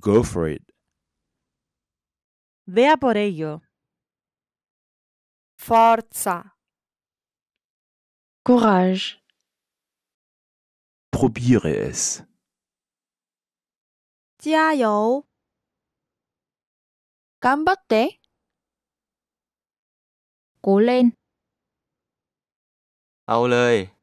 Go for it. Vea por ello. Forza. Courage. Probiere es. te. lên. Ao lời.